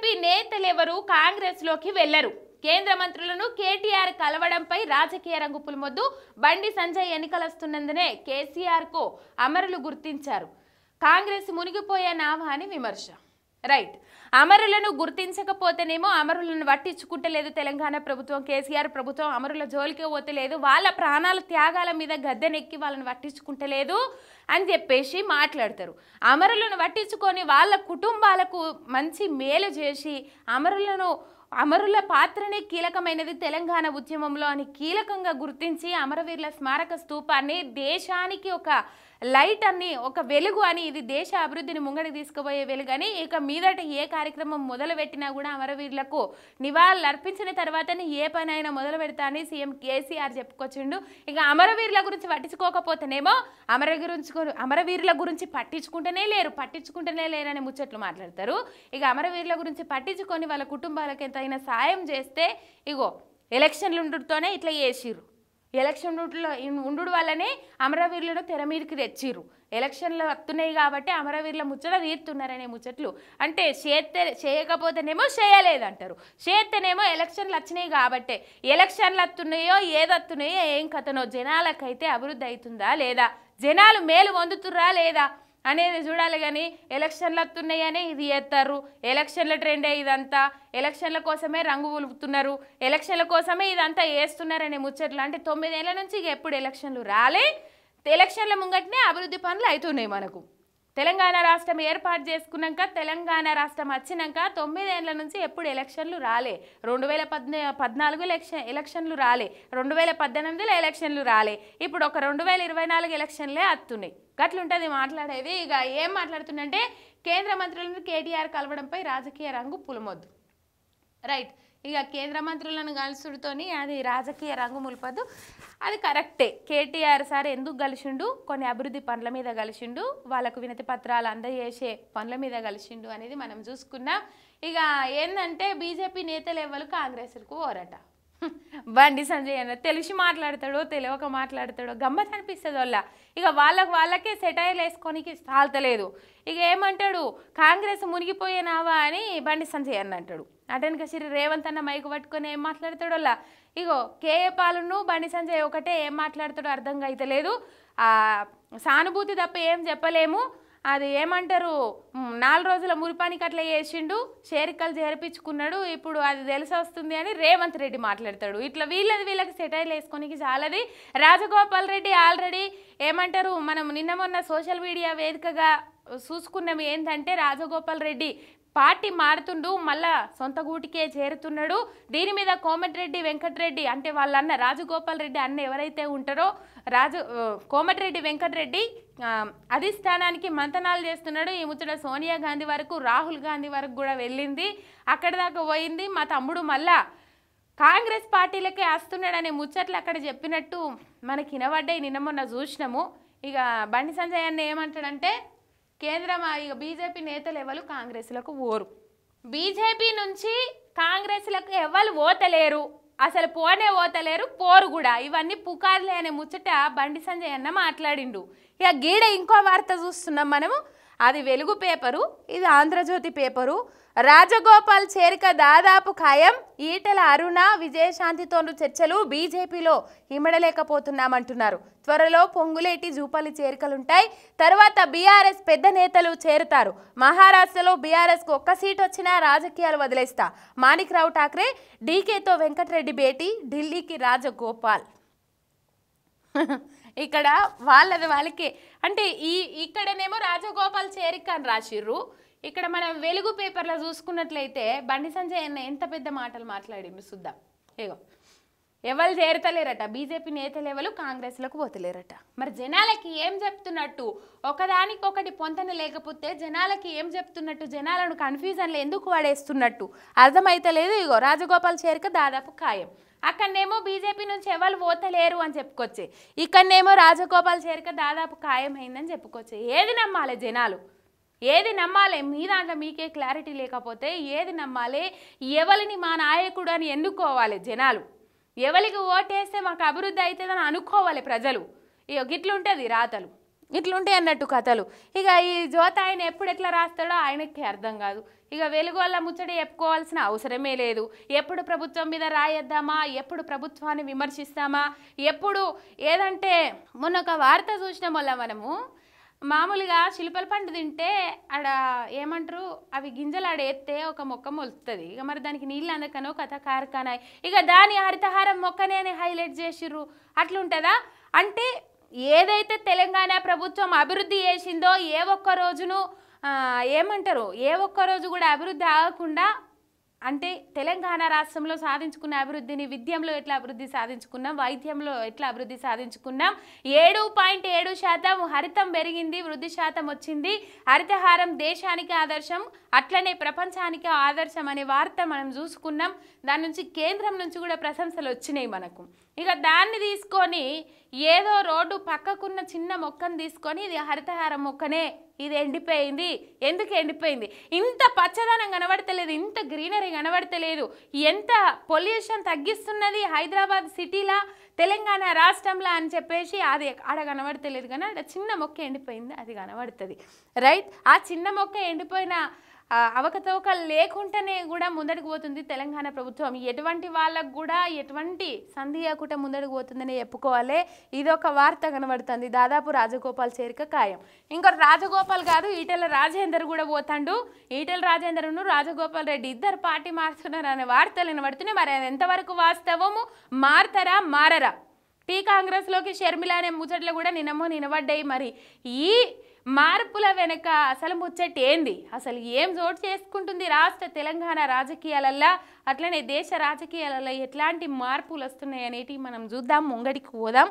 నేతలెవరు నేతలెవరూ కాంగ్రెస్లోకి వెళ్లరు కేంద్ర మంత్రులను కేటీఆర్ కలవడంపై రాజకీయ రంగు మొద్దు బండి సంజయ్ ఎన్నికలస్తున్నందునే కేసీఆర్కు అమరులు గుర్తించారు కాంగ్రెస్ మునిగిపోయే నావా అని విమర్శ రైట్ అమరులను గుర్తించకపోతేనేమో అమరులను పట్టించుకుంటలేదు తెలంగాణ ప్రభుత్వం కేసీఆర్ ప్రభుత్వం అమరుల జోలికి పోతలేదు వాళ్ళ ప్రాణాల త్యాగాల మీద గద్దెనెక్కి వాళ్ళని పట్టించుకుంటలేదు అని చెప్పేసి మాట్లాడతారు అమరులను పట్టించుకొని వాళ్ళ కుటుంబాలకు మంచి మేలు చేసి అమరులను అమరుల పాత్రనే కీలకమైనది తెలంగాణ ఉద్యమంలో అని కీలకంగా గుర్తించి అమరవీరుల స్మారక స్థూపాన్ని దేశానికి ఒక లైట్ అని ఒక వెలుగు అని ఇది దేశ అభివృద్ధిని ముంగడికి తీసుకుపోయే వెలుగు అని ఇక మీదట ఏ కార్యక్రమం మొదలు పెట్టినా కూడా అమరవీరులకు నివాళులు అర్పించిన తర్వాతనే ఏ పని అయినా మొదలు పెడతా అని సీఎం కేసీఆర్ చెప్పుకొచ్చిండు ఇక అమరవీరుల గురించి పట్టించుకోకపోతేనేమో అమర గురించి అమరవీరుల గురించి పట్టించుకుంటేనే లేరు పట్టించుకుంటేనే లేరని ముచ్చట్లు మాట్లాడతారు ఇక అమరవీరుల గురించి పట్టించుకొని వాళ్ళ కుటుంబాలకు ఎంతైనా సాయం చేస్తే ఇగో ఎలక్షన్లు ఉండటంతోనే ఇట్లా చేసిర్రు ఎలక్షన్ రూట్లో ఉండు వల్లనే అమరవీరులను తెర మీదకి తెచ్చిర్రు ఎలక్షన్లు వస్తున్నాయి కాబట్టి అమరవీరుల ముచ్చట తీరుతున్నారనే ముచ్చట్లు అంటే చేస్తే చేయకపోతేనేమో చేయలేదంటారు చేస్తేనేమో ఎలక్షన్లు వచ్చినాయి కాబట్టే ఎలక్షన్లు వస్తున్నాయో ఏదొస్తున్నాయో ఏం కథనో జనాలకైతే అభివృద్ధి అవుతుందా లేదా జనాలు మేలు పొందుతురా లేదా అనేది చూడాలి కానీ ఎలక్షన్లు వస్తున్నాయని ఇది చేస్తారు ఎలక్షన్ల ట్రెండే ఇదంతా ఎలక్షన్ల కోసమే రంగు ఉలుపుతున్నారు ఎలక్షన్ల కోసమే ఇదంతా వేస్తున్నారనే ముచ్చట్లు అంటే తొమ్మిదేళ్ల నుంచి ఎప్పుడు ఎలక్షన్లు రాలే ఎలక్షన్ల ముంగట్నే అభివృద్ధి పనులు అవుతున్నాయి మనకు తెలంగాణ రాష్ట్రం ఏర్పాటు చేసుకున్నాక తెలంగాణ రాష్ట్రం వచ్చినాక తొమ్మిదేళ్ల నుంచి ఎప్పుడు ఎలక్షన్లు రాలే రెండు వేల పద్నాలుగు ఎలక్షన్ ఎలక్షన్లు రాలే రెండు వేల పద్దెనిమిదిలో ఎలక్షన్లు రాలే ఇప్పుడు ఒక రెండు వేల ఇరవై నాలుగు ఎలక్షన్లే అత్తున్నాయి గట్లుంటుంది మాట్లాడేది ఇక ఏం మాట్లాడుతుందంటే కేంద్ర మంత్రులను కేటీఆర్ కలవడంపై రాజకీయ రంగు పులమొద్దు రైట్ ఇక కేంద్ర మంత్రులను కలుసుడుతోని అది రాజకీయ రంగు ములపదు అది కరెక్టే కేటీఆర్ సార్ ఎందుకు కలిసిండు కొన్ని అభివృద్ధి పనుల మీద కలిసిండు వాళ్ళకు వినతి పత్రాలు అందజేసే పనుల మీద కలిసిండు అనేది మనం చూసుకున్నాం ఇక ఏంటంటే బీజేపీ నేతలు ఎవరు కాంగ్రెస్కు ఓరట బండి సంజయ్ అన్న తెలిసి మాట్లాడతాడో తెలియక మాట్లాడతాడో గమ్మత్ అనిపిస్తుంది వల్ల ఇక వాళ్ళకు వాళ్ళకే సెటైర్లు వేసుకోనికి తాల్తలేదు ఇక ఏమంటాడు కాంగ్రెస్ మునిగిపోయేనావా అని బండి సంజయ్ అన్న అంటాడు నటన్ కసిరి రేవంత్ అన్న మైకు పట్టుకొని ఏం అలా ఇగో కేఏ పాలును బండి సంజయ్ ఒకటే ఏం మాట్లాడతాడో అర్థంగా అయితే లేదు సానుభూతి తప్ప ఏం చెప్పలేము అది ఏమంటారు నాలుగు రోజుల మురిపానికి అట్లా చేసిండు షేరికలు చేర్పించుకున్నాడు ఇప్పుడు అది తెలిసి వస్తుంది అని రేవంత్ రెడ్డి మాట్లాడతాడు ఇట్లా వీళ్ళది వీళ్ళకి సెటైల్ వేసుకోనికి చాలది రాజగోపాల్ రెడ్డి ఆల్రెడీ ఏమంటారు మనం నిన్న మొన్న సోషల్ మీడియా వేదికగా చూసుకున్నాము ఏంటంటే రాజగోపాల్ రెడ్డి పార్టీ మారుతుండు మళ్ళా సొంత గూటికే చేరుతున్నాడు దీని మీద కోమటిరెడ్డి వెంకటరెడ్డి అంటే వాళ్ళన్న రాజగోపాల్ రెడ్డి అన్న ఎవరైతే ఉంటారో రాజు కోమటిరెడ్డి వెంకటరెడ్డి అధిష్టానానికి మంతనాలు చేస్తున్నాడు ఈ ముచ్చట సోనియా గాంధీ వరకు రాహుల్ గాంధీ వరకు కూడా వెళ్ళింది అక్కడ దాకా పోయింది మా తమ్ముడు మళ్ళా కాంగ్రెస్ పార్టీలకే వస్తున్నాడనే ముచ్చట్లు అక్కడ చెప్పినట్టు మనకి వినబడ్డాయి నిన్న మొన్న చూసినాము ఇక బండి సంజయ్ అన్న ఏమంటాడంటే కేంద్రం ఇక బీజేపీ నేతలు ఎవరు కాంగ్రెస్లకు ఓరు బీజేపీ నుంచి కాంగ్రెస్లకు ఎవరు ఓతలేరు అసలు పోనే ఓతలేరు పోరు కూడా ఇవన్నీ పుకార్లే అనే ముచ్చట బండి సంజయ్ అన్న మాట్లాడిండు ఇక గీడ ఇంకో వార్త చూస్తున్నాం మనము అది వెలుగు పేపరు ఇది ఆంధ్రజ్యోతి పేపరు రాజగోపాల్ చేరిక దాదాపు ఖాయం ఈటల అరుణ విజయశాంతితో చర్చలు బీజేపీలో హిమడలేకపోతున్నామంటున్నారు త్వరలో పొంగులేటి జూపాలి చేరికలుంటాయి తర్వాత బీఆర్ఎస్ పెద్ద నేతలు చేరుతారు మహారాష్ట్రలో బీఆర్ఎస్కు ఒక్క సీట్ వచ్చినా రాజకీయాలు వదిలేస్తా మాణిక్రావు ఠాక్రే డీకేతో వెంకటరెడ్డి భేటీ ఢిల్లీకి రాజగోపాల్ ఇక్కడ వాళ్ళది వాళ్ళకే అంటే ఈ ఇక్కడనేమో రాజగోపాల్ చేరిక అని రాసిర్రు ఇక్కడ మనం వెలుగు పేపర్లో చూసుకున్నట్లయితే బండి సంజయ్ అన్న ఎంత పెద్ద మాటలు మాట్లాడింది చూద్దాం ఏగో ఎవరు చేరతలేరట బీజేపీ నేతలు ఎవరు కాంగ్రెస్లకు పోతలేరట మరి జనాలకి ఏం చెప్తున్నట్టు ఒకదానికొకటి పొంతన లేకపోతే జనాలకి ఏం చెప్తున్నట్టు జనాలను కన్ఫ్యూజన్లు ఎందుకు పడేస్తున్నట్టు అర్థమైతే లేదు ఇగో రాజగోపాల్ చేరిక దాదాపు ఖాయం అక్కడనేమో బీజేపీ నుంచి ఎవరు ఓతలేరు అని చెప్పుకొచ్చే ఇక్కడనేమో రాజగోపాల్ చేరిక దాదాపు ఖాయమైందని చెప్పుకొచ్చే ఏది నమ్మాలి జనాలు ఏది నమ్మాలి మీ దాంట్లో మీకే క్లారిటీ లేకపోతే ఏది నమ్మాలి ఎవరిని మా నాయకుడు అని ఎన్నుకోవాలి జనాలు ఎవరికి ఓటేస్తే మాకు అభివృద్ధి అవుతుందని అనుకోవాలి ప్రజలు ఇక గిట్లుంటుంది రాతలు ఇట్లుంటాయి అన్నట్టు కథలు ఇక ఈ జోత ఆయన ఎప్పుడు ఎట్లా రాస్తాడో ఆయనకి అర్థం కాదు ఇక వెలుగు వల్ల ముచ్చట చెప్పుకోవాల్సిన అవసరమే లేదు ఎప్పుడు ప్రభుత్వం మీద రాయొద్దామా ఎప్పుడు ప్రభుత్వాన్ని విమర్శిస్తామా ఎప్పుడు ఏదంటే మొన్న ఒక వార్త చూసిన వల్ల మనము మామూలుగా శిల్పల పండు తింటే ఆడ ఏమంటారు అవి గింజలు ఆడ ఎత్తే ఒక మొక్క మొలుస్తుంది ఇక మరి దానికి నీళ్ళు అందకనో కథ కార్ఖానా ఇక దాని హరితహారం మొక్కనే హైలైట్ చేసిర్రు అట్లుంటుందా అంటే ఏదైతే తెలంగాణ ప్రభుత్వం అభివృద్ధి చేసిందో ఏ ఒక్క రోజును ఏమంటారు ఏ ఒక్క రోజు కూడా అభివృద్ధి ఆగకుండా అంటే తెలంగాణ రాష్ట్రంలో సాధించుకున్న అభివృద్ధిని విద్యంలో ఎట్లా అభివృద్ధి సాధించుకున్నాం వైద్యంలో ఎట్లా అభివృద్ధి సాధించుకున్నాం ఏడు పాయింట్ ఏడు శాతం హరితం పెరిగింది వృద్ధి శాతం వచ్చింది హరితహారం దేశానికి ఆదర్శం అట్లనే ప్రపంచానికి ఆదర్శం అనే వార్త మనం చూసుకున్నాం దాని నుంచి కేంద్రం నుంచి కూడా ప్రశంసలు వచ్చినాయి మనకు ఇక దాన్ని తీసుకొని ఏదో రోడ్డు పక్కకున్న చిన్న మొక్కను తీసుకొని ఇది హరితహార మొక్కనే ఇది ఎండిపోయింది ఎందుకు ఎండిపోయింది ఇంత పచ్చదనం కనబడతలేదు ఇంత గ్రీనరీ కనబడతలేదు ఎంత పొల్యూషన్ తగ్గిస్తున్నది హైదరాబాద్ సిటీలా తెలంగాణ రాష్ట్రంలా అని చెప్పేసి అది ఆడ కనబడతలేదు కానీ ఆడ చిన్న మొక్క ఎండిపోయింది అది కనబడుతుంది రైట్ ఆ చిన్న మొక్క ఎండిపోయిన అవకతవకలు లేకుండానే కూడా ముందడుగు పోతుంది తెలంగాణ ప్రభుత్వం ఎటువంటి వాళ్ళకు కూడా ఎటువంటి సంధి సంధియాకుండా ముందడుగు పోతుందని చెప్పుకోవాలి ఇదొక వార్త కనబడుతుంది దాదాపు రాజగోపాల్ చేరిక ఖాయం ఇంకా రాజగోపాల్ కాదు ఈటెల రాజేందర్ కూడా పోతాడు ఈటెల రాజేందర్ను రాజగోపాల్ రెడ్డి ఇద్దరు పార్టీ మారుతున్నారు అనే వార్తలు వినబడుతున్నాయి మరి ఎంతవరకు వాస్తవము మారతరా మారరా టీ కాంగ్రెస్లోకి షర్మిల అనే ముచ్చట్లు కూడా నినమో నినబడ్డాయి మరి ఈ మార్పుల వెనక అసలు ముచ్చట ఏంది అసలు ఏం చోటు చేసుకుంటుంది రాష్ట్ర తెలంగాణ రాజకీయాలల్లా అట్లనే దేశ రాజకీయాలలో ఎట్లాంటి మార్పులు వస్తున్నాయి అనేటివి మనం చూద్దాం ముంగడికి పోదాం